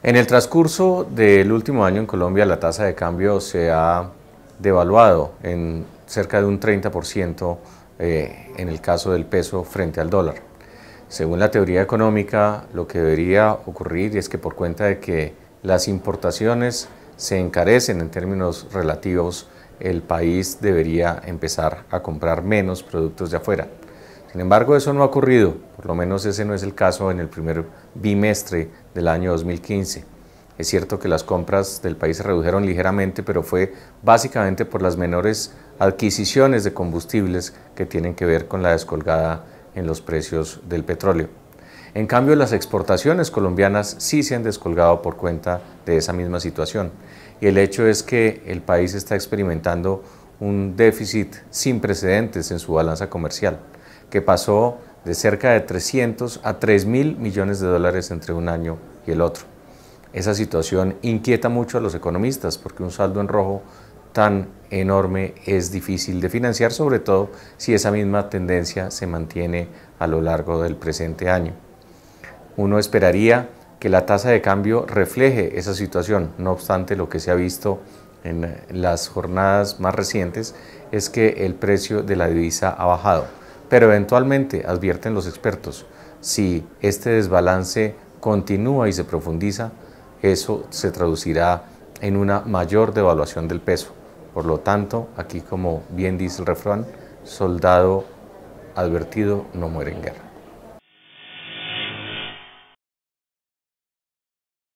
En el transcurso del último año en Colombia la tasa de cambio se ha devaluado en cerca de un 30% eh, en el caso del peso frente al dólar. Según la teoría económica, lo que debería ocurrir es que por cuenta de que las importaciones se encarecen en términos relativos, el país debería empezar a comprar menos productos de afuera. Sin embargo, eso no ha ocurrido, por lo menos ese no es el caso en el primer bimestre del año 2015. Es cierto que las compras del país se redujeron ligeramente, pero fue básicamente por las menores adquisiciones de combustibles que tienen que ver con la descolgada en los precios del petróleo. En cambio, las exportaciones colombianas sí se han descolgado por cuenta de esa misma situación. Y el hecho es que el país está experimentando un déficit sin precedentes en su balanza comercial que pasó de cerca de 300 a 3 mil millones de dólares entre un año y el otro. Esa situación inquieta mucho a los economistas porque un saldo en rojo tan enorme es difícil de financiar, sobre todo si esa misma tendencia se mantiene a lo largo del presente año. Uno esperaría que la tasa de cambio refleje esa situación, no obstante lo que se ha visto en las jornadas más recientes es que el precio de la divisa ha bajado pero eventualmente, advierten los expertos, si este desbalance continúa y se profundiza, eso se traducirá en una mayor devaluación del peso. Por lo tanto, aquí como bien dice el refrán, soldado advertido no muere en guerra.